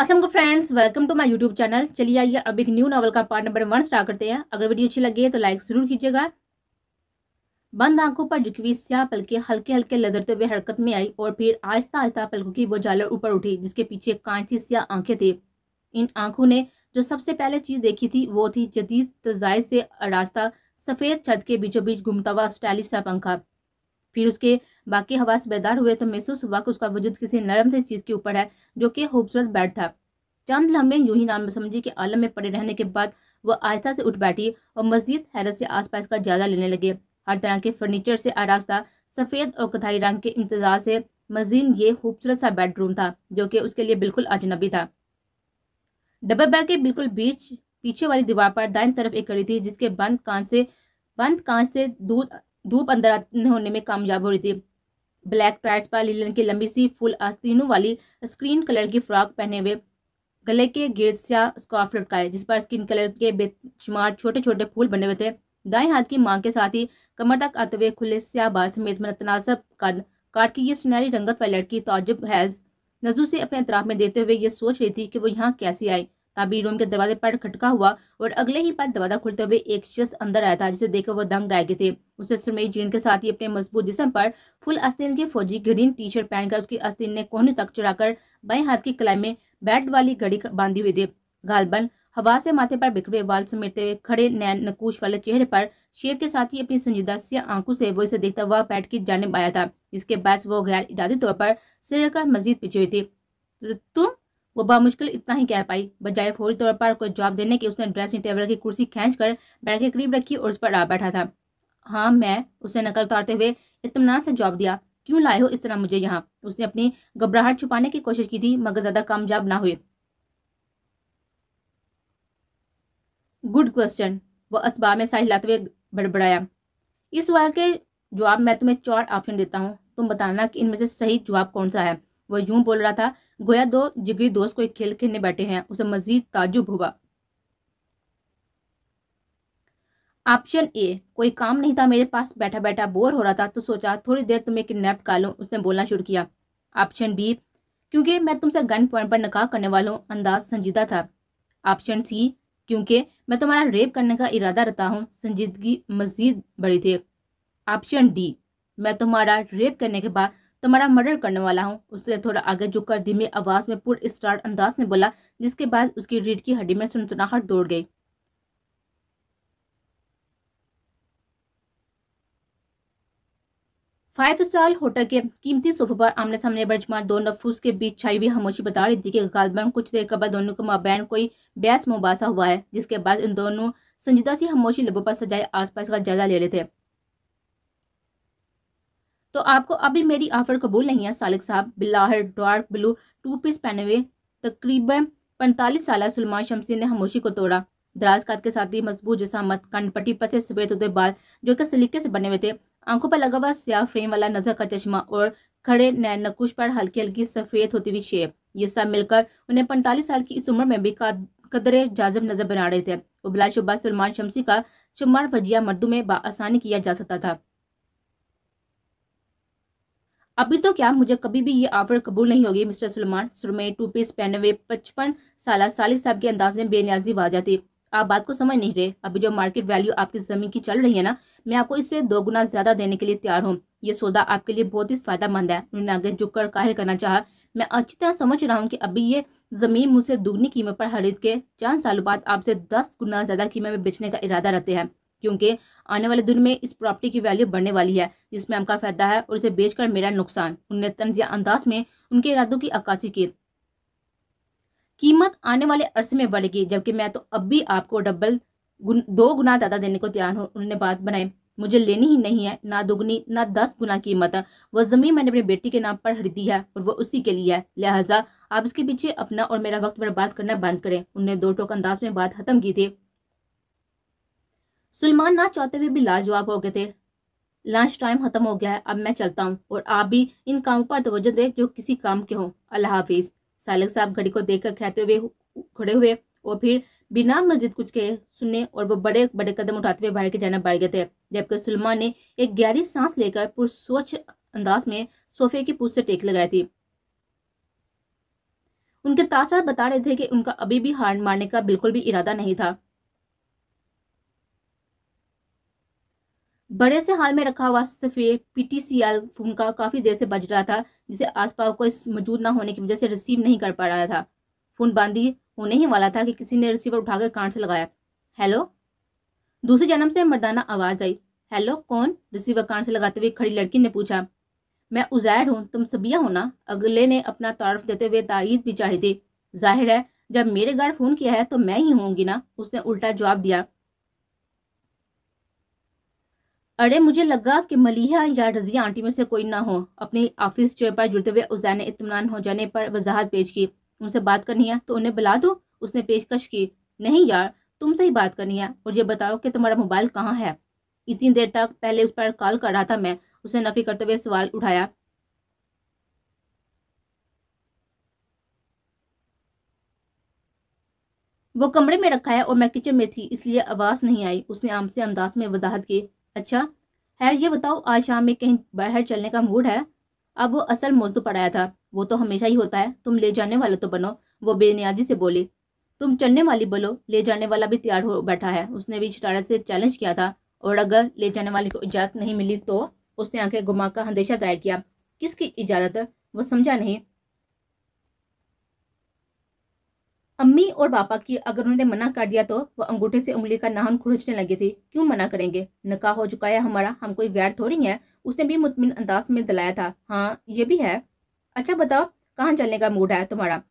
असम को friends welcome to my YouTube channel चलिए आइए अब एक न्यू नॉवल का पार्ट नंबर वन स्टार्ट करते हैं अगर वीडियो अच्छी लगे तो लाइक ज़रूर कीजिएगा बंद आंखों पर झुकी हुई स्या पलके हल्के हल्के लदरते हुए हरकत में आई और फिर आहिस्ता आहिस्ता पलकों की वो जालर ऊपर उठी जिसके पीछे कांच सी स्याह आंखें थे इन आंखों ने जो सबसे पहले चीज़ देखी थी वो थी जदीद तजाइज से रास्ता सफ़ेद छत के बीचों बीच घूमता हुआ स्टाइलिश सा पंखा फिर उसके बाकी हवा बेदार हुए तो महसूस हुआ कि उसका वजूद किसी नरम से चीज़ के ऊपर है जो कि खूबसूरत बैड था चंद लम्बे यूं ही नाम समझी के आलम में पड़े रहने के बाद वह आहिस्ता से उठ बैठी और मस्जिद हैरत से आसपास का जायजा लेने लगे हर तरह के फर्नीचर से आरास्ता सफ़ेद और कथाई रंग के इंतजार से मजीन ये खूबसूरत सा बेडरूम था जो कि उसके लिए बिल्कुल अजनबी था डबल बेड के बिल्कुल बीच पीछे वाली दीवार पर दाइन तरफ एक कड़ी थी जिसके बंद कांच से बंद कांच से धूप अंदर होने में कामयाब हो रही थी ब्लैक ट्राइट्स पर लीलन की लंबी सी फुल आस्तीनों वाली स्क्रीन कलर की फ्रॉक पहने हुए गले के गिर सा स्कॉर्फ लटकाए जिस पर स्किन कलर के बेशुमार छोटे छोटे फूल बने हुए थे दाएं हाथ की मांग के साथ ही कमर तक आते हुए खुले स्या बार समेत तनासब कद काट के ये सुनहरी रंगत वाली लड़की तोजब हैज नजू से अपने अतराफ में देते हुए ये सोच रही थी कि वो यहाँ कैसे आई तभी रूम के दरवाजे पर खटका हुआ और अगले ही पल दरवाजा खुलते हुए एक शख्स अंदर आया था जिसे देखकर वो दंग रह गए थे उसे सुरमई जीन के साथ ही अपने मजबूत जिसम पर फुल अस्तीन के फौजी ग्रीन टी शर्ट पहनकर उसकी अस्तीन ने कोहनी तक चुराकर बाएं हाथ की कलाई में बैट वाली घड़ी बांधी हुई थी गालबन हवा से माथे पर बिखरे वाल समेटते हुए खड़े नैन नकूश वाले चेहरे पर शेव के साथ ही अपनी संजीदा सी आंखों से वो इसे देखता हुआ बैठ की जानब आया था इसके बाद वो गैर इजादी तौर पर सिर का मजीद पीछे हुई थी तुम वो बामुश्किल इतना ही कह पाई बजाय फौरी तौर पर कोई जवाब देने की उसने ड्रेसिंग टेबल की कुर्सी खींच कर बैठ के करीब रखी और उस पर आ बैठा था हाँ मैं उसने नकल उतारते हुए इतमान से जवाब दिया क्यों लाए हो इस तरह मुझे यहाँ उसने अपनी घबराहट छुपाने की कोशिश की थी मगर ज़्यादा कामयाब ना हुई गुड क्वेश्चन वो असबाब में साहिल लाते हुए बड़बड़ाया इस सवाल के जवाब मैं तुम्हें चार ऑप्शन देता हूँ तुम बताना कि इनमें से सही जवाब कौन सा है वो यूं बोल रहा था गोया दो जिगरी दोस्त को एक खेल खेलने बैठे हैं उसे मजीद ताजुब हुआ ऑप्शन ए कोई काम नहीं था मेरे पास बैठा बैठा बोर हो रहा था तो सोचा थोड़ी देर तुम्हें किडनैप कर लूँ उसने बोलना शुरू किया ऑप्शन बी क्योंकि मैं तुमसे गन पॉइंट पर नकाह करने वालों अंदाज संजीदा था ऑप्शन सी क्योंकि मैं तुम्हारा रेप करने का इरादा रखता हूँ संजीदगी मजीद बढ़ी थी ऑप्शन डी मैं तुम्हारा रेप करने के बाद तुम्हारा तो मर्डर करने वाला हूँ उसने थोड़ा आगे झुककर धीमी आवाज़ में पुर स्टार अंदाज में बोला जिसके बाद उसकी रीढ़ की हड्डी में सुनसुनाहट दौड़ गई फाइव स्टार होटल के कीमती सोफे पर आमने सामने बर्जमान दो नफूस के बीच छाई हुई हमोशी बता रही थी कि गालबन कुछ देर के बाद दोनों के माबैन कोई बहस मुबासा हुआ है जिसके बाद इन दोनों संजीदा सी हमोशी लबों पर सजाए आसपास का जायजा ले रहे थे तो आपको अभी मेरी ऑफर कबूल नहीं है सालिक साहब बिलाहर डार्क ब्लू टू पीस पहने हुए तकरीबन पैंतालीस साल सलमान शमसी ने खामोशी को तोड़ा दराज कद के साथ ही मजबूत जसामत कन पट्टी पर सफेद होते बाल जो कि सलीके से बने हुए थे आंखों पर लगा हुआ सिया फ्रेम वाला नजर का चश्मा और खड़े नैन नकुश पर हल्की हल्की सफेद होती हुई शेप ये सब मिलकर उन्हें पैंतालीस साल की इस उम्र में भी कदर जाजब नजर बना रहे थे उबला शुबा सलमान शमसी का शुमार भजिया मर्दू में बासानी किया जा सकता था अभी तो क्या मुझे कभी भी ये ऑफर कबूल नहीं होगी मिस्टर सलमान सुरमे टू पीस पहने हुए पचपन साल साली साहब के अंदाज में बेनियाजी वाजा थी आप बात को समझ नहीं रहे अभी जो मार्केट वैल्यू आपकी ज़मीन की चल रही है ना मैं आपको इससे दो गुना ज़्यादा देने के लिए तैयार हूँ ये सौदा आपके लिए बहुत ही फायदेमंद है उन्होंने आगे झुककर काहिल करना चाहा मैं अच्छी तरह समझ रहा हूँ कि अभी ये ज़मीन मुझसे दुगनी कीमत पर खरीद के चंद सालों बाद आपसे दस गुना ज़्यादा कीमत में बेचने का इरादा रहते हैं क्योंकि आने वाले दिन में इस प्रॉपर्टी की वैल्यू बढ़ने वाली है जिसमें हमका फायदा है और इसे बेचकर मेरा नुकसान उनने या अंदाज में उनके इरादों की अक्सी की कीमत आने वाले अरसे में बढ़ेगी जबकि मैं तो अब भी आपको डबल गुन, दो गुना ज़्यादा देने को तैयार हूँ उन्होंने बात बनाई मुझे लेनी ही नहीं है ना दोगुनी ना दस गुना कीमत वह ज़मीन मैंने अपनी बेटी के नाम पर खरीदी है और वो उसी के लिए है लिहाजा आप इसके पीछे अपना और मेरा वक्त बर्बाद करना बंद करें उनने दो टोक अंदाज में बात खत्म की थी सुलेमान ना चाहते हुए भी लाजवाब हो गए थे लंच टाइम ख़त्म हो गया है अब मैं चलता हूँ और आप भी इन कामों पर तोज्जो दे जो किसी काम के हों अल्लाह हाफिज़ सालिक साहब घड़ी को कर कहते हुए खड़े हुए और फिर बिना मस्जिद कुछ के सुने और वो बड़े बड़े कदम उठाते हुए बाहर के जाना बढ़ गए थे जबकि सलमान ने एक गहरी सांस लेकर पुरस्वच्छ अंदाज में सोफे की पूछ से टेक लगाई थी उनके तासार बता रहे थे कि उनका अभी भी हार मारने का बिल्कुल भी इरादा नहीं था बड़े से हाल में रखा हुआ सफ़ेद पीटीसीएल फोन का काफ़ी देर से बज रहा था जिसे आसपास कोई मौजूद ना होने की वजह से रिसीव नहीं कर पा रहा था फोन बंदी होने ही वाला था कि किसी ने रिसीवर उठाकर कान से लगाया हेलो दूसरी जन्म से मर्दाना आवाज़ आई हेलो कौन रिसीवर कान से लगाते हुए खड़ी लड़की ने पूछा मैं उजैर हूँ तुम सबिया हो ना अगले ने अपना तारफ देते हुए ताइद भी चाहिए थी जाहिर है जब मेरे घर फ़ोन किया है तो मैं ही होंगी ना उसने उल्टा जवाब दिया अरे मुझे लगा कि मलिहा या रजिया आंटी में से कोई ना हो अपनी ऑफिस चेयर पर जुड़ते हुए उजैन इतमान हो जाने पर वजाहत पेश की उनसे बात करनी है तो उन्हें बुला दो उसने पेशकश की नहीं यार तुमसे ही बात करनी है और ये बताओ कि तुम्हारा मोबाइल कहाँ है इतनी देर तक पहले उस पर कॉल कर रहा था मैं उसने नफ़ी करते हुए सवाल उठाया वो कमरे में रखा है और मैं किचन में थी इसलिए आवाज़ नहीं आई उसने आम से अंदाज में वजाहत की अच्छा खैर ये बताओ आज शाम में कहीं बाहर चलने का मूड है अब वो असल मौजू आया था वो तो हमेशा ही होता है तुम ले जाने वाले तो बनो वो बेनियाजी से बोली तुम चलने वाली बोलो ले जाने वाला भी तैयार हो बैठा है उसने भी शरारत से चैलेंज किया था और अगर ले जाने वाले को इजाज़त नहीं मिली तो उसने आंखें घुमाकर अंदेशा जाहिर किया किसकी इजाज़त वो समझा नहीं अम्मी और पापा की अगर उन्होंने मना कर दिया तो वह अंगूठे से उंगली का नाहन खुरचने लगी थी क्यों मना करेंगे निकाह हो चुका है हमारा हम कोई गैर थोड़ी है उसने भी मुतमिन अंदाज में दिलाया था हाँ ये भी है अच्छा बताओ कहाँ चलने का मूड है तुम्हारा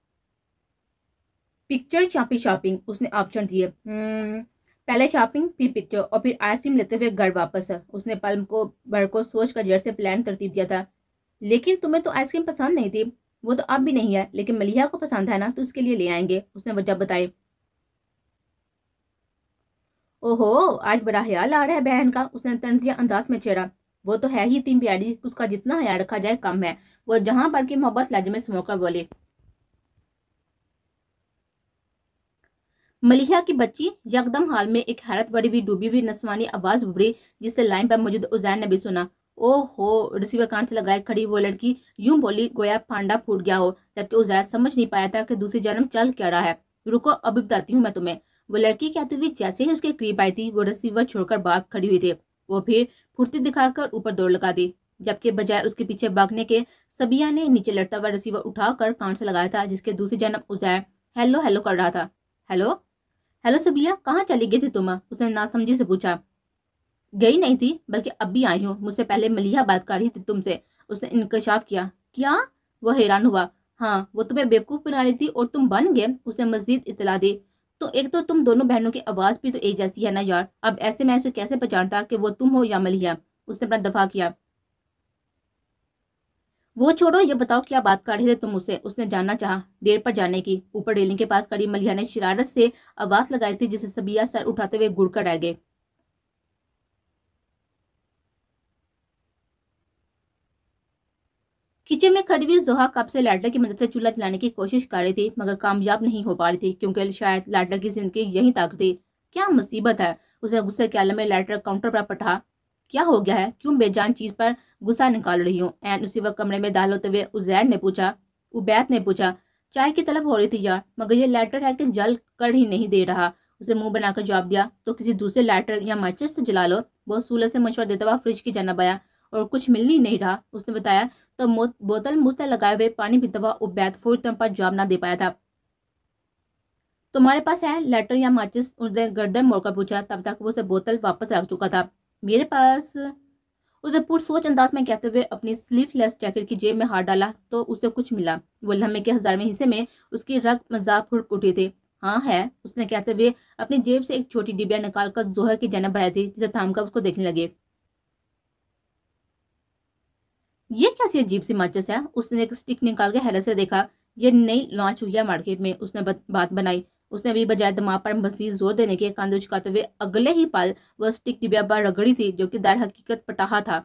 पिक्चर शॉपिंग शॉपिंग उसने ऑप्शन दिए हम्म, पहले शॉपिंग फिर पिक्चर और फिर आइसक्रीम लेते हुए घर वापस उसने पल को भर को सोच कर जड़ से प्लान तरतीब दिया था लेकिन तुम्हें तो आइसक्रीम पसंद नहीं थी वो तो अब भी नहीं है लेकिन मलिहा को पसंद है ना तो उसके लिए ले आएंगे उसने वजह बताई ओहो आज बड़ा ख्याल आ रहा है बहन का उसने तंजिया अंदाज में छेड़ा वो तो है ही तीन प्यारी उसका जितना ख्याल रखा जाए कम है वो जहां पर की मोहब्बत लाजमे में समोकर बोली मलिहा की बच्ची यकदम हाल में एक हैरत बड़ी भी डूबी हुई नस्वानी आवाज उभरी जिसे लाइन पर मौजूद उजैन ने भी सुना ओ हो रिसीवर कान से लगाए खड़ी वो लड़की यूं बोली गोया पांडा फूट गया हो जबकि उजायर समझ नहीं पाया था कि दूसरी जन्म चल क्या रहा है रुको अभी बताती हूँ मैं तुम्हें वो लड़की कहती हुई जैसे ही उसके करीब आई थी वो रिसीवर छोड़कर बाग खड़ी हुई थी वो फिर फुर्ती दिखाकर ऊपर दौड़ लगा दी जबकि बजाय उसके पीछे भागने के सबिया ने नीचे लड़ता हुआ रिसीवर उठाकर कान से लगाया था जिसके दूसरी जन्म उजायर हेलो हेलो कर रहा था हेलो हेलो सबिया कहाँ चली गई थी तुम उसने नासमझी से पूछा गई नहीं थी बल्कि अब भी आई हूँ मुझसे पहले मलिया बात कर रही थी तुमसे उसने इंकशाफ किया क्या वह हैरान हुआ हाँ वो तुम्हें बेवकूफ़ बना रही थी और तुम बन गए उसने मजीद इतला दी तो एक तो तुम दोनों बहनों की आवाज़ भी तो एक जैसी है ना यार अब ऐसे में उसे कैसे पहचानता कि वो तुम हो या मलिया उसने अपना दफा किया वो छोड़ो ये बताओ क्या बात कर रहे थे तुम उसे उसने जानना चाहा डेर पर जाने की ऊपर रेलिंग के पास खड़ी मलिया ने शरारत से आवाज़ लगाई थी जिसे सबिया सर उठाते हुए गुड़ कर रह गए किचन में खड़ी हुई जोहा कब से लाडला की मदद से चूल्हा जलाने की कोशिश कर रही थी मगर कामयाब नहीं हो पा रही थी क्योंकि शायद लाडला की जिंदगी यहीं तक थी क्या मुसीबत है उसे गुस्से के आलम में लाडला काउंटर पर पटा क्या हो गया है क्यों बेजान चीज पर गुस्सा निकाल रही हूँ एन उसी वक्त कमरे में दाल होते हुए उजैन ने पूछा उबैद ने पूछा चाय की तलब हो रही थी यार मगर ये लाइटर है कि जल कर ही नहीं दे रहा उसे मुंह बनाकर जवाब दिया तो किसी दूसरे लाइटर या माचिस से जला लो वो सूलत से मशवरा देता हुआ फ्रिज की जानब आया और कुछ मिल ही नहीं रहा उसने बताया तो बोतल मुँह लगाए हुए पानी भी हुआ उबैद फौरी तौर पर जवाब ना दे पाया था तुम्हारे पास है लेटर या माचिस उसने गर्दन मोड़कर पूछा तब तक वो उसे बोतल वापस रख चुका था मेरे पास उसे पूरी सोच अंदाज में कहते हुए अपनी स्लीवलेस जैकेट की जेब में हाथ डाला तो उसे कुछ मिला वो लम्हे के हजारवें हिस्से में उसकी रग मजाक फुड़क उठी थी हाँ है उसने कहते हुए अपनी जेब से एक छोटी डिबिया निकालकर जोहर की जन्म बढ़ाई थी जिसे थाम कर उसको देखने लगे ये कैसी अजीब सी माचिस है उसने एक स्टिक निकाल के हैरत से देखा ये नई लॉन्च हुई है मार्केट में उसने बात बनाई उसने भी बजाय दिमाग पर मजीद जोर देने के कांधे उचकाते हुए अगले ही पल वह स्टिक डिबिया पर रगड़ी थी जो कि दर हकीकत पटाहा था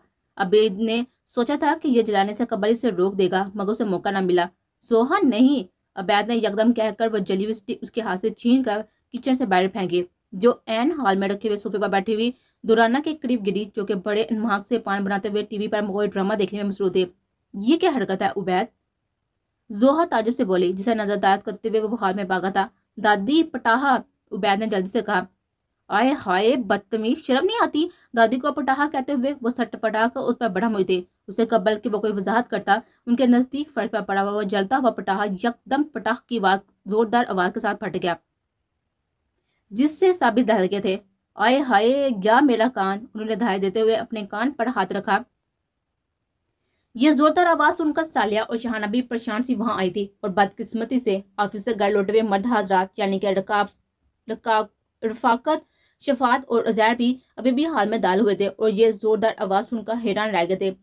अबेद ने सोचा था कि यह जलाने से कबल उसे रोक देगा मगर उसे मौका ना मिला सोहन नहीं अबैद ने यकदम कहकर वह जली हुई स्टिक उसके हाथ से छीन कर किचन से बाहर फेंकी जो एन हॉल में रखे हुए सोफे पर बैठी हुई दुराना के करीब गिरी जो कि बड़े इनमाक से पान बनाते हुए टीवी पर कोई ड्रामा देखने में मसरूफ थे ये क्या हरकत है उबैद जोहा ताजुब से बोली जिसे नजरदायत करते हुए वो बुखार में भागा था दादी पटाहा उबैद ने जल्दी से कहा आए हाय बदतमीज शर्म नहीं आती दादी को पटाहा कहते हुए वो सटपटा कर उस पर बढ़ा मुझे उसे कबल के वो कोई वजाहत करता उनके नज़दीक फर्श पर पड़ा हुआ वो जलता हुआ पटाहा यकदम पटाख की आवाज जोरदार आवाज के साथ फट गया जिससे साबित दहल गए थे आए हाय गया मेरा कान उन्होंने धाय देते हुए अपने कान पर हाथ रखा यह जोरदार आवाज सुनकर सालिया और भी परेशान सी वहां आई थी और बदकिस्मती से ऑफिस से घर लौटे हुए मर्द हाजरात यानी कि रकाब रफाकत शफात और अजैर भी अभी भी हाल में दाल हुए थे और ये जोरदार आवाज़ सुनकर हैरान रह गए थे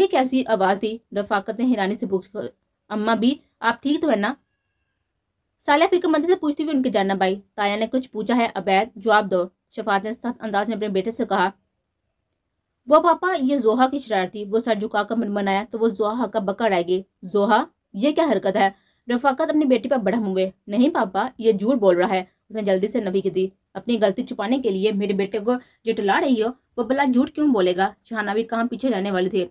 ये कैसी आवाज़ थी रफाकत ने हैरानी से पूछ अम्मा भी आप ठीक तो है ना सालिया फिक्रमंदी से पूछती हुई उनके जानना भाई ताया ने कुछ पूछा है अबैद जवाब दो शफात ने सख्त अंदाज में अपने बेटे से कहा वो पापा ये जोहा की शरारती वो सर झुकाकर मनमनाया तो वो जोहा का बक्का उड़ाएगी जोहा ये क्या हरकत है रफाकत अपनी बेटी पर बढ़म हुए नहीं पापा ये झूठ बोल रहा है उसने जल्दी से नबी की दी अपनी गलती छुपाने के लिए मेरे बेटे को टला रही हो वो भला झूठ क्यों बोलेगा शहाना भी कहाँ पीछे रहने वाले थे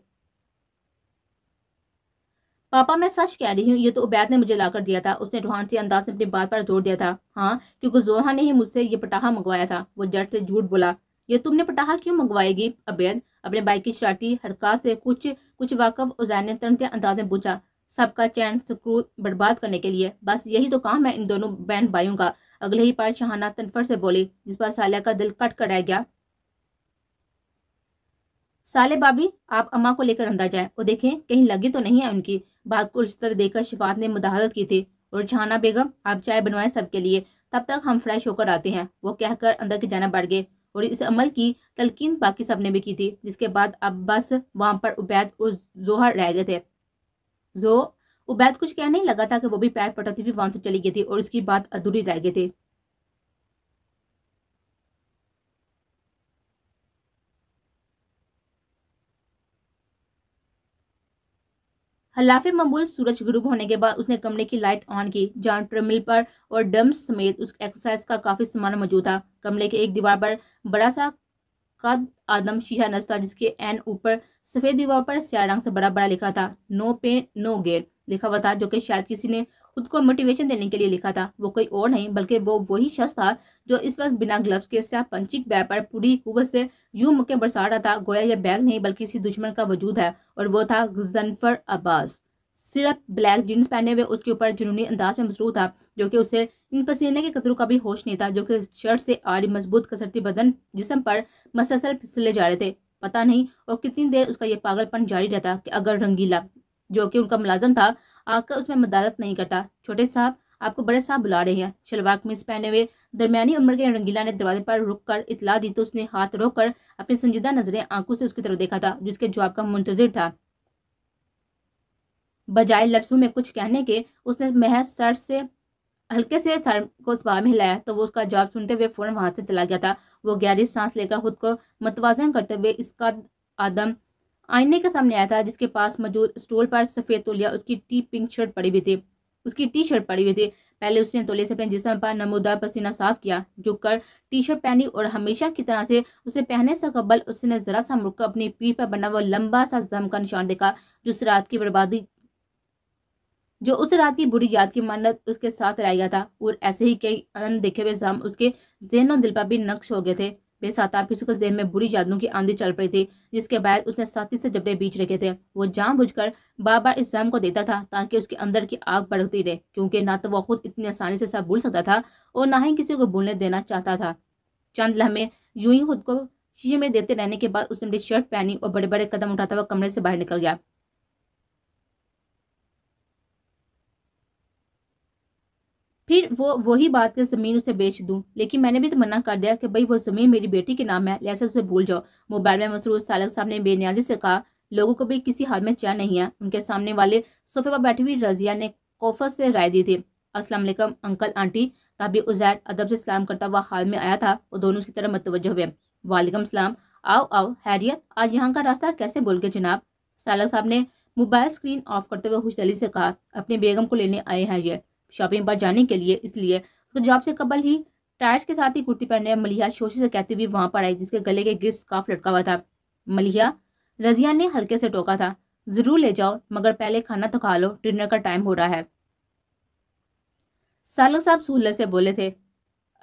पापा मैं सच कह रही हूँ ये तो उबैद ने मुझे लाकर दिया था उसने से अंदाज में अपनी बात पर जोर दिया था हाँ क्योंकि जोहा ने ही मुझसे ये पटाखा मंगवाया था वो जट से झूठ बोला ये तुमने पटाखा क्यों मंगवाएगी अबैद अपने बाइक की शरारती हरकत से कुछ कुछ वाकफ उजैन ने तुरंत अंदाज में पूछा सबका चैन सक्रू बर्बाद करने के लिए बस यही तो काम है इन दोनों बहन भाइयों का अगले ही पार शहाना तनफर से बोली जिस पर सालिया का दिल कट कर रह गया साले बाबी आप अम्मा को लेकर अंदर जाए और देखें कहीं लगी तो नहीं है उनकी बात को उस तरह देखकर शिफात ने मुदाहरत की थी और जहाना बेगम आप चाय बनवाएं सबके लिए तब तक हम फ्रेश होकर आते हैं वो कहकर अंदर के जाना बढ़ गए और इस अमल की तलकिन बाकी सबने भी की थी जिसके बाद अब बस वहां पर उबैद और जोहर रह गए थे जो उबैद कुछ कहने लगा था कि वो भी पैर पटकती हुई वहां से चली गई थी और उसकी बात अधूरी रह गई थी हलाफे ममबूल सूरज ग्रुब होने के बाद उसने कमरे की लाइट ऑन की जहाँ ट्रेमिल पर और डम्स समेत उस एक्सरसाइज का काफ़ी सामान मौजूद था कमरे के एक दीवार पर बड़ा सा कद आदम शीशा नज था जिसके एन ऊपर सफ़ेद दीवार पर स्या रंग से बड़ा बड़ा लिखा था नो पेन नो गेट लिखा हुआ था जो कि शायद किसी ने खुद को मोटिवेशन देने के लिए लिखा था वो कोई और नहीं बल्कि वो वही शख्स था जो इस वक्त बिना ग्लव्स के स्या पंचिक बैग पर पूरी कुवत से यू मुक्के बरसा रहा था गोया यह बैग नहीं बल्कि इसी दुश्मन का वजूद है और वो था जनफर अब्बास सिर्फ ब्लैक जीन्स पहने हुए उसके ऊपर जुनूनी अंदाज में मसरू था जो कि उसे इन पसीने के कतरों का भी होश नहीं था जो कि शर्ट से आड़ी मजबूत कसरती बदन जिसम पर मसलसल फिसले जा रहे थे पता नहीं और कितनी देर उसका यह पागलपन जारी रहता कि अगर रंगीला जो कि उनका मुलाजम था आकर उसमें मदारत नहीं करता छोटे साहब आपको बड़े साहब बुला रहे हैं शलवार कमीज पहने हुए दरमियानी उम्र के रंगीला ने दरवाजे पर रुक कर इतला दी तो उसने हाथ रोक कर अपनी संजीदा नजरें आंखों से उसकी तरफ देखा था जिसके जवाब का मुंतजर था बजाय लफ्सों में कुछ कहने के उसने महज सर से हल्के से सर को सुबह में हिलाया तो वो उसका जवाब सुनते हुए फ़ौरन वहां से चला गया था वो गहरी सांस लेकर खुद को मतवाजन करते हुए इसका आदम आईने के सामने आया था जिसके पास मौजूद स्टोल पर सफ़ेद तोलिया उसकी टी पिंक शर्ट पड़ी हुई थी उसकी टी शर्ट पड़ी हुई थी पहले उसने तोले से अपने जिसम पर नमोदार पसीना साफ किया झुककर टी शर्ट पहनी और हमेशा की तरह से उसे पहनने से कबल उसने ज़रा सा मुड़कर अपनी पीठ पर बना हुआ लंबा सा जम का निशान देखा जो उस रात की बर्बादी जो उस रात की बुरी याद की मन्नत उसके साथ रह गया था और ऐसे ही कई अनदेखे हुए जम उसके जहन और दिल पर भी नक्श हो गए थे पेश आता फिर उसके में बुरी यादों की आंधी चल पड़ी थी जिसके बाद उसने साथी से जबड़े बीच रखे थे वो जान बुझ कर बार बार इस जाम को देता था ताकि उसके अंदर की आग बढ़ती रहे क्योंकि ना तो वह खुद इतनी आसानी से सब भूल सकता था और ना ही किसी को भूलने देना चाहता था चंद लम्हे यूं ही खुद को शीशे में देते रहने के बाद उसने अपनी शर्ट पहनी और बड़े बड़े कदम उठाता हुआ कमरे से बाहर निकल गया फिर वो वही बात कर ज़मीन उसे बेच दूं लेकिन मैंने भी तो मना कर दिया कि भाई वो ज़मीन मेरी बेटी के नाम है लिहाजा उसे भूल जाओ मोबाइल में मसरूर सालक साहब ने बेनियाजी से कहा लोगों को भी किसी हाल में चैन नहीं है उनके सामने वाले सोफे पर बैठी हुई रजिया ने कोफर से राय दी थी असलम अंकल आंटी तभी उजैर अदब से सलाम करता हुआ हाल में आया था और दोनों उसकी तरफ मतवजह हुए वालेकुम सलाम आओ आओ हैरियत आज यहाँ का रास्ता कैसे बोल गए जनाब सालक साहब ने मोबाइल स्क्रीन ऑफ करते हुए खुशदली से कहा अपनी बेगम को लेने आए हैं ये शॉपिंग पर जाने के लिए इसलिए उसको तो जॉब से कबल ही टायर्स के साथ ही कुर्ती पहने मलिया शोशी से कहती हुई वहां पर आई जिसके गले के गिर स्काफ लटका हुआ था मलिया रजिया ने हल्के से टोका था ज़रूर ले जाओ मगर पहले खाना तो खा लो डिनर का टाइम हो रहा है सालक साहब सहूलत से बोले थे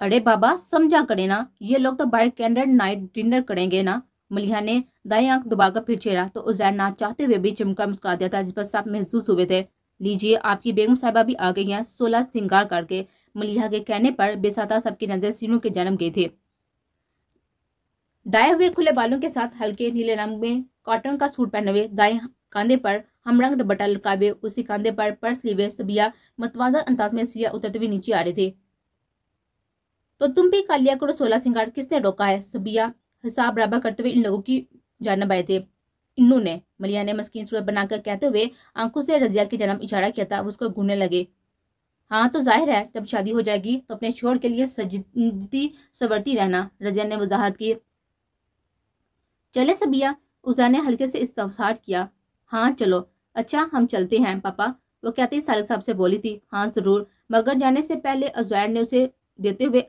अरे बाबा समझा करे ना ये लोग तो बाय कैंडल नाइट डिनर करेंगे ना मलिया ने दाई आंख दबाकर फिर छेड़ा तो उजैर ना चाहते हुए भी चमका मुस्कुरा दिया था जिस पर साहब महसूस हुए थे लीजिए आपकी बेगम साहबा भी आ गई हैं सोलह सिंगार करके मलिहा के कहने पर बेसाता सबकी नजर सीनू के जन्म गए थे डाए हुए खुले बालों के साथ हल्के नीले रंग में कॉटन का सूट पहने हुए दाएं कांधे पर हमरंग बटा लटकावे उसी कांधे पर पर्स लिवे सबिया मतवाजा अंदाज में सिया उतरते हुए नीचे आ रहे थे तो तुम भी कालिया करो सोलह सिंगार किसने रोका है सबिया हिसाब बराबर करते हुए इन लोगों की जानब आए थे इन्नू ने मलिया ने मस्किन सूरत बनाकर कहते हुए आंखों से रजिया की जन्म इशारा किया था उसको घूमने लगे हाँ तो जाहिर है जब शादी हो जाएगी तो अपने छोर के लिए सजती सवरती रहना रजिया ने वजाहत की चले सबिया उजा ने हल्के से इस्तार किया हाँ चलो अच्छा हम चलते हैं पापा वो कहते ही सालिक साहब से बोली थी हाँ ज़रूर मगर जाने से पहले अजैर ने उसे देते हुए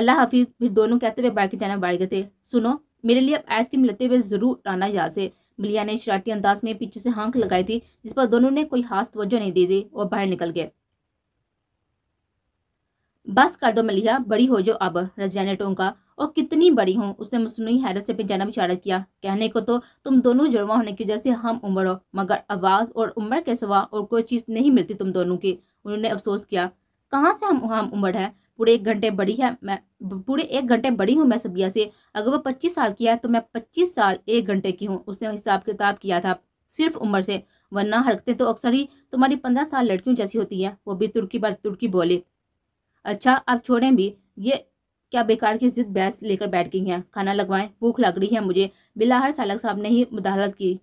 अल्लाह हाफिज फिर दोनों कहते हुए बाढ़ के जाना बाढ़ गए थे सुनो मेरे लिए आइसक्रीम लेते हुए ज़रूर आना यहाँ से मिलिया ने शरारती अंदाज में पीछे से हाँक लगाई थी जिस पर दोनों ने कोई खास तवज्जो नहीं दी थी और बाहर निकल गए बस कर दो मलिया बड़ी हो जो अब रजिया ने टोंका और कितनी बड़ी हूँ उसने मसनू हैरत से अपनी जाना इशारा किया कहने को तो तुम दोनों जुड़वा होने की वजह से हम उम्र हो मगर आवाज़ और उम्र के सवा और कोई चीज़ नहीं मिलती तुम दोनों की उन्होंने अफसोस किया कहाँ से हम हम उम्र है पूरे एक घंटे बड़ी है मैं पूरे एक घंटे बड़ी हूँ मैं सबिया से अगर वो पच्चीस साल की है तो मैं पच्चीस साल एक घंटे की हूँ उसने हिसाब किताब किया था सिर्फ उम्र से वरना हरकते तो अक्सर ही तुम्हारी पंद्रह साल लड़कियों जैसी होती है वो भी तुर्की बार तुर्की बोले अच्छा आप छोड़ें भी ये क्या बेकार की जिद बहस लेकर बैठ गई हैं खाना लगवाएं भूख लग रही है मुझे बिलाहर सालक साहब ने ही मुदालत की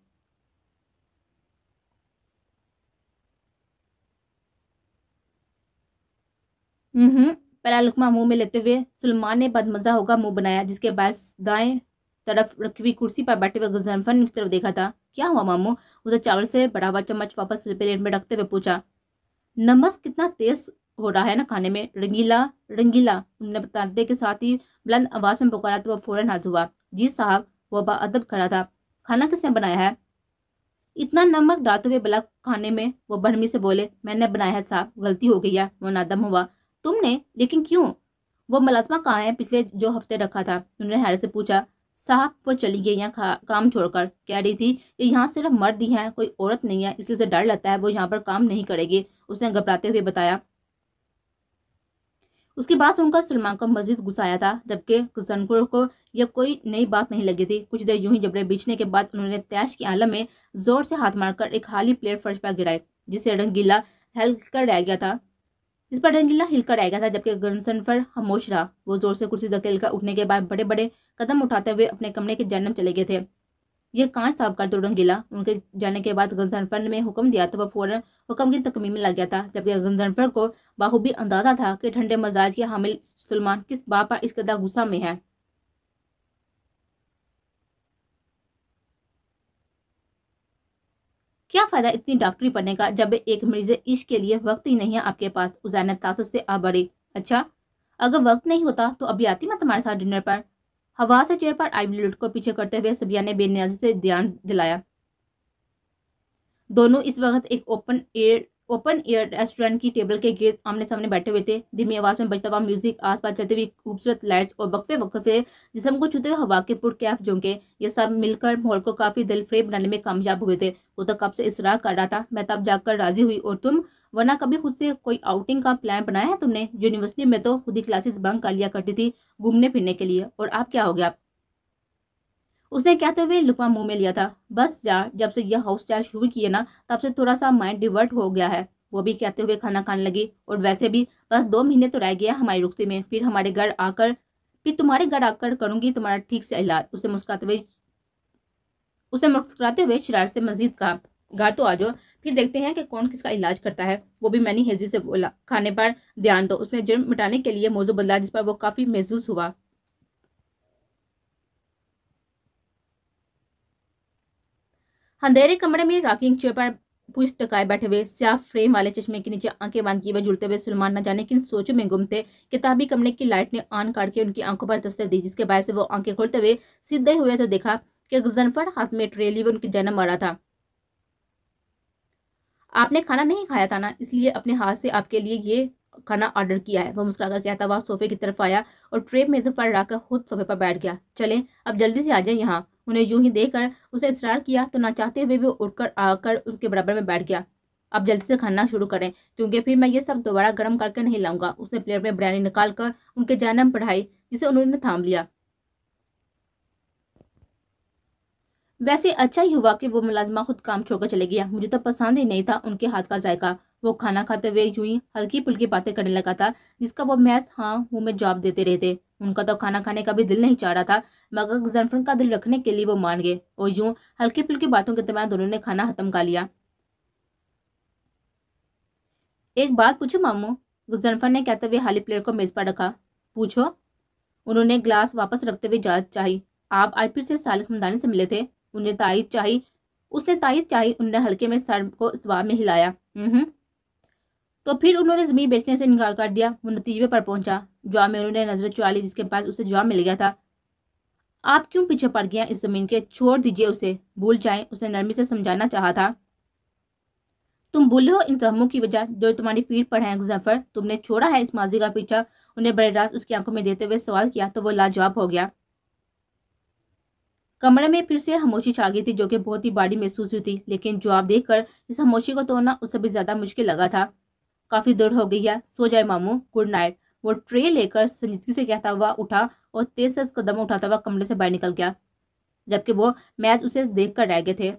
हम्म, हम्म। पहला लकमा मुंह में लेते हुए सलमान ने बदमजा होगा मुंह बनाया जिसके बाद दाएं तरफ रखी हुई कुर्सी पर बैठे हुए गुजरफन की तरफ देखा था क्या हुआ मामू उधर चावल से बड़ा हुआ चम्मच वापस प्लेट में रखते हुए पूछा नमस कितना तेज हो रहा है ना खाने में रंगीला रंगीला उन्होंने बताते के साथ ही बुलंद आवाज़ में पुकारा तो वह फ़ौरन हाज हुआ जी साहब वह बदब खड़ा था खाना किसने बनाया है इतना नमक डालते हुए बला खाने में वो भरमी से बोले मैंने बनाया है साहब गलती हो गई है वो नादम हुआ तुमने लेकिन क्यों वो मुलाजमा कहाँ है पिछले जो हफ्ते रखा था उन्होंने हैरत से पूछा साहब वो चली गई यहाँ काम छोड़कर कह रही थी कि यहाँ सिर्फ मर्द ही हैं कोई औरत नहीं है इसलिए उसे डर लगता है वो यहाँ पर काम नहीं करेगी उसने घबराते हुए बताया उसके बाद उनका सलमान को मस्जिद घुसाया था जबकि कजनपुर को यह कोई नई बात नहीं लगी थी कुछ देर यूं ही जबड़े बिछने के बाद उन्होंने तैश के आलम में जोर से हाथ मारकर एक खाली प्लेट फर्श पर गिराई जिससे रंगीला हल कर रह गया था इस पर रंगीला हिलकर रह गया था जबकि पर खामोश रहा वो जोर से कुर्सी कर उठने के बाद बड़े बड़े कदम उठाते हुए अपने कमरे के जन्म चले गए थे ये कांच साफ कर दो रंगीला उनके जाने के बाद गनसनफर ने हुक्म दिया तो वह फौरन हुक्म की तकमी में लग गया था जबकि गंजनफर को बाहुबी अंदाजा था कि ठंडे मजाज के हामिल सलमान किस बात पर इस कदर गुस्सा में है क्या फ़ायदा इतनी डॉक्टरी पढ़ने का जब एक मरीज इश्क के लिए वक्त ही नहीं है आपके पास उजानत तासर से आ बड़े अच्छा अगर वक्त नहीं होता तो अभी आती मैं तुम्हारे साथ डिनर पर हवा से चेयर पर आई लुट को पीछे करते हुए सबिया ने बेनियाजी से ध्यान दिलाया दोनों इस वक्त एक open air open air restaurant की टेबल के गेट आमने सामने बैठे हुए थे धीमी आवाज में बजता हुआ म्यूजिक आसपास चलते हुई खूबसूरत लाइट्स और वक्फे वक्फे जिसम को छूते हुए हवा के पुर कैफ झोंके ये सब मिलकर माहौल को काफी दिल फ्रेम बनाने में कामयाब हुए थे वो तो कब से इसरा कर रहा था मैं तब जाकर राजी हुई और तुम वरना कभी खुद से कोई आउटिंग का प्लान बनाया है तुमने यूनिवर्सिटी में तो खुद ही क्लासेस बंक कर लिया करती थी घूमने फिरने के लिए और आप क्या हो गया उसने कहते तो हुए लुकमा मुंह में लिया था बस यार जब से यह हाउस चाय शुरू किए ना तब से थोड़ा सा माइंड डिवर्ट हो गया है वो भी कहते हुए खाना खाने लगी और वैसे भी बस दो महीने तो रह गया हमारी रुख में फिर हमारे घर आकर फिर तुम्हारे घर आकर करूंगी तुम्हारा ठीक से इलाज उसे मुस्कुराते हुए उसे मुस्कुराते हुए शरार से मजीद कहा घर तो आ जाओ फिर देखते हैं कि कौन किसका इलाज करता है वो भी मैंने हेजी से बोला खाने पर ध्यान दो उसने जुर्म मिटाने के लिए मौजू बदला जिस पर वो काफ़ी महसूस हुआ अंधेरे कमरे में रॉकिंग चेयर पर पूछ टकाए बैठे हुए स्याह फ्रेम वाले चश्मे के नीचे आंखें बंद किए वह झुलते हुए सलमान न जाने किन सोचों में गुम थे किताबी कमरे की लाइट ने ऑन काट के उनकी आंखों पर दस्तक दी जिसके बाद से वो आंखें खोलते हुए सीधे हुए तो देखा कि जनफर हाथ में ट्रेली व उनकी जन्म मरा था आपने खाना नहीं खाया था ना इसलिए अपने हाथ से आपके लिए ये खाना ऑर्डर किया है वह मुस्कुराकर कहता हुआ सोफे की तरफ आया और ट्रे मेज पर रखकर खुद सोफे पर बैठ गया चलें अब जल्दी से आ जाए यहाँ उन्हें यूं ही देखकर उसने इसरार किया तो ना चाहते हुए भी उठकर आकर उसके बराबर में बैठ गया अब जल्दी से खाना शुरू करें क्योंकि फिर मैं ये सब दोबारा गर्म करके नहीं लाऊंगा उसने प्लेट में बिरयानी निकाल कर उनके जानम पढ़ाई जिसे उन्होंने थाम लिया वैसे अच्छा ही हुआ कि वो मुलाजमा खुद काम छोड़कर चले गया मुझे तो पसंद ही नहीं था उनके हाथ का जायका वो खाना खाते हुए यूं ही हल्की फुल्की बातें करने लगा था जिसका वो मैस हाँ हूँ में जवाब देते रहते उनका तो खाना खाने का भी दिल नहीं चाह रहा था मगर गर्लफ्रेंड का दिल रखने के लिए वो मान गए और यूं हल्की फुल्की बातों के दरमियान दोनों ने खाना खत्म कर लिया एक बात पूछो मामू गुजनफर ने कहते हुए हाली प्लेट को मेज पर रखा पूछो उन्होंने ग्लास वापस रखते हुए जांच चाही आप आज फिर से सालिक खानदानी से मिले थे उन्हें ताइज चाही उसने ताइज चाही उन्होंने हल्के में सर को इस में हिलाया तो फिर उन्होंने ज़मीन बेचने से इनकार कर दिया वो नतीजे पर पहुंचा जवाब में उन्होंने नजर चुरा ली जिसके पास उसे जवाब मिल गया था आप क्यों पीछे पड़ गया इस ज़मीन के छोड़ दीजिए उसे भूल जाए उसे नरमी से समझाना चाहा था तुम भूले हो इन जहमों की वजह जो तुम्हारी पीठ पर है जफर तुमने छोड़ा है इस माजी का पीछा उन्हें बड़े रात उसकी आंखों में देते हुए सवाल किया तो वो लाजवाब हो गया कमरे में फिर से खामोशी छा गई थी जो कि बहुत ही बाड़ी महसूस हुई थी लेकिन जवाब देखकर इस खामोशी को तोड़ना उससे भी ज़्यादा मुश्किल लगा था काफ़ी देर हो गई है सो जाए मामू गुड नाइट वो ट्रे लेकर संजीदगी से कहता हुआ उठा और तेज से कदम उठाता हुआ कमरे से बाहर निकल गया जबकि वो मैच उसे देख कर रह गए थे